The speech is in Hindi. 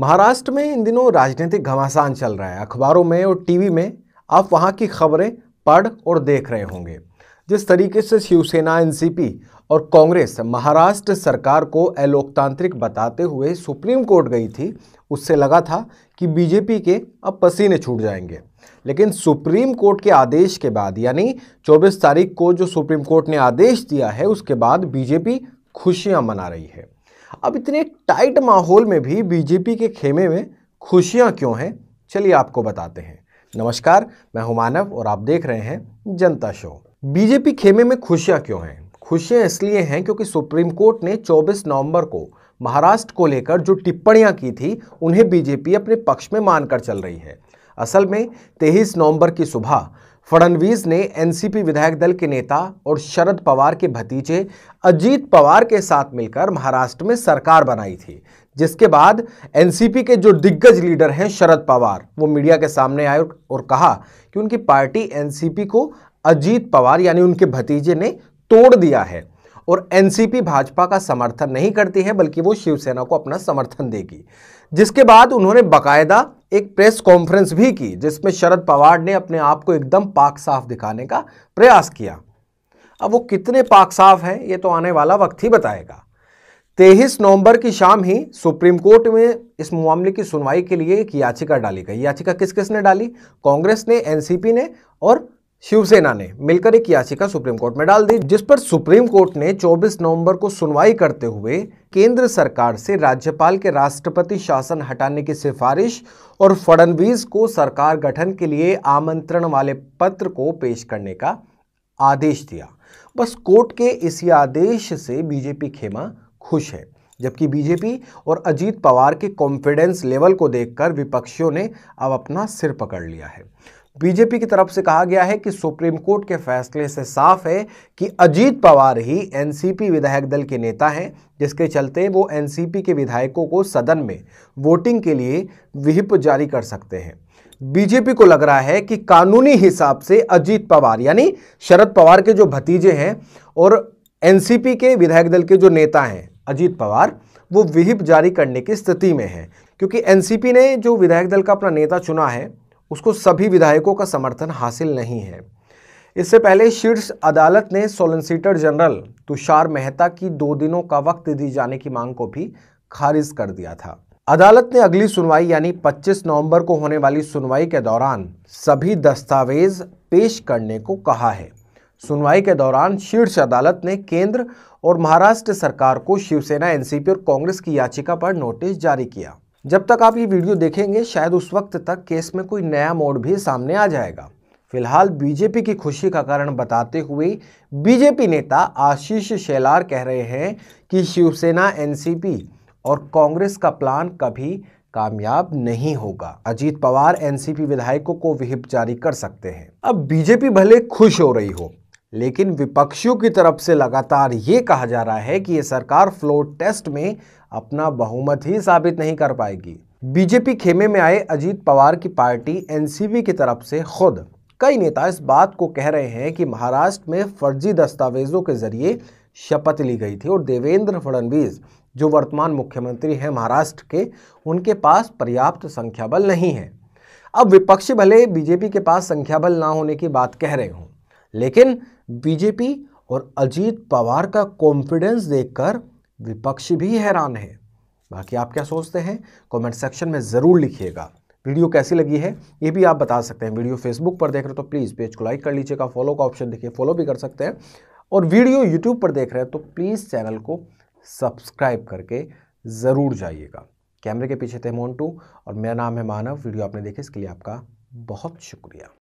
महाराष्ट्र में इन दिनों राजनीतिक घमासान चल रहा है अखबारों में और टीवी में आप वहाँ की खबरें पढ़ और देख रहे होंगे जिस तरीके से शिवसेना एनसीपी और कांग्रेस महाराष्ट्र सरकार को अलोकतांत्रिक बताते हुए सुप्रीम कोर्ट गई थी उससे लगा था कि बीजेपी के अब पसीने छूट जाएंगे लेकिन सुप्रीम कोर्ट के आदेश के बाद यानी 24 तारीख को जो सुप्रीम कोर्ट ने आदेश दिया है उसके बाद बीजेपी खुशियां मना रही है अब इतने टाइट माहौल में भी बीजेपी के खेमे में खुशियां क्यों हैं चलिए आपको बताते हैं नमस्कार मैं हूं मानव और आप देख रहे हैं जनता शो बीजेपी खेमे में खुशियां क्यों हैं खुशियां इसलिए हैं क्योंकि सुप्रीम कोर्ट ने 24 नवंबर को महाराष्ट्र को लेकर जो टिप्पणियां की थी उन्हें बीजेपी अपने पक्ष में मानकर चल रही है असल में तेईस नवंबर की सुबह फडणवीस ने एनसीपी विधायक दल के नेता और शरद पवार के भतीजे अजीत पवार के साथ मिलकर महाराष्ट्र में सरकार बनाई थी जिसके बाद एनसीपी के जो दिग्गज लीडर हैं शरद पवार वो मीडिया के सामने आए और कहा कि उनकी पार्टी एनसीपी को अजीत पवार यानी उनके भतीजे ने तोड़ दिया है और एनसीपी भाजपा का समर्थन नहीं करती है बल्कि वो शिवसेना को अपना समर्थन देगी जिसके बाद उन्होंने बाकायदा एक प्रेस कॉन्फ्रेंस भी की जिसमें शरद पवार ने अपने आप को एकदम पाक साफ दिखाने का प्रयास किया अब वो कितने पाक साफ हैं ये तो आने वाला वक्त ही बताएगा तेईस नवंबर की शाम ही सुप्रीम कोर्ट में इस मामले की सुनवाई के लिए एक याचिका डाली गई याचिका किस किस ने डाली कांग्रेस ने एनसीपी ने और शिवसेना ने मिलकर एक याचिका सुप्रीम कोर्ट में डाल दी जिस पर सुप्रीम कोर्ट ने 24 नवंबर को सुनवाई करते हुए केंद्र सरकार से राज्यपाल के राष्ट्रपति शासन हटाने की सिफारिश और फडणवीस को सरकार गठन के लिए आमंत्रण वाले पत्र को पेश करने का आदेश दिया बस कोर्ट के इसी आदेश से बीजेपी खेमा खुश है जबकि बीजेपी और अजीत पवार के कॉन्फिडेंस लेवल को देखकर विपक्षियों ने अब अपना सिर पकड़ लिया है बीजेपी की तरफ से कहा गया है कि सुप्रीम कोर्ट के फैसले से साफ है कि अजीत पवार ही एनसीपी विधायक दल के नेता हैं जिसके चलते वो एनसीपी के विधायकों को सदन में वोटिंग के लिए विहिप जारी कर सकते हैं बीजेपी को लग रहा है कि कानूनी हिसाब से अजीत पवार यानी शरद पवार के जो भतीजे हैं और एनसीपी के विधायक दल के जो नेता हैं अजीत पवार वो विहिप जारी करने की स्थिति में है क्योंकि एनसीपी ने जो विधायक दल का अपना नेता चुना है उसको सभी विधायकों का समर्थन हासिल नहीं है इससे पहले शीर्ष अदालत ने सोलिसिटर जनरल तुषार मेहता की दो दिनों का वक्त दी जाने की मांग को भी खारिज कर दिया था अदालत ने अगली सुनवाई यानी 25 नवंबर को होने वाली सुनवाई के दौरान सभी दस्तावेज पेश करने को कहा है सुनवाई के दौरान शीर्ष अदालत ने केंद्र और महाराष्ट्र सरकार को शिवसेना एनसीपी और कांग्रेस की याचिका पर नोटिस जारी किया जब तक आप ये वीडियो देखेंगे शायद उस वक्त तक केस में कोई नया मोड़ भी सामने आ जाएगा फिलहाल बीजेपी की खुशी का कारण बताते हुए बीजेपी नेता आशीष शेलार कह रहे हैं कि शिवसेना एनसीपी और कांग्रेस का प्लान कभी कामयाब नहीं होगा अजीत पवार एनसीपी विधायकों को विहिप जारी कर सकते हैं अब बीजेपी भले खुश हो रही हो लेकिन विपक्षियों की तरफ से लगातार ये कहा जा रहा है कि ये सरकार फ्लोर टेस्ट में अपना बहुमत ही साबित नहीं कर पाएगी बीजेपी खेमे में आए अजीत पवार की पार्टी एनसीबी की तरफ से खुद कई नेता इस बात को कह रहे हैं कि महाराष्ट्र में फर्जी दस्तावेजों के जरिए शपथ ली गई थी और देवेंद्र फडणवीस जो वर्तमान मुख्यमंत्री हैं महाराष्ट्र के उनके पास पर्याप्त संख्या बल नहीं है अब विपक्षी भले बीजेपी के पास संख्या बल ना होने की बात कह रहे हों लेकिन बीजेपी और अजीत पवार का कॉन्फिडेंस देखकर विपक्ष भी हैरान है बाकी आप क्या सोचते हैं कमेंट सेक्शन में ज़रूर लिखिएगा वीडियो कैसी लगी है ये भी आप बता सकते हैं वीडियो फेसबुक पर देख रहे हो तो प्लीज़ पेज को लाइक कर लीजिएगा फॉलो का ऑप्शन देखिए फॉलो भी कर सकते हैं और वीडियो यूट्यूब पर देख रहे हैं तो प्लीज़ चैनल को सब्सक्राइब करके ज़रूर जाइएगा कैमरे के पीछे थे मोन्टू और मेरा नाम है मानव वीडियो आपने देखी इसके लिए आपका बहुत शुक्रिया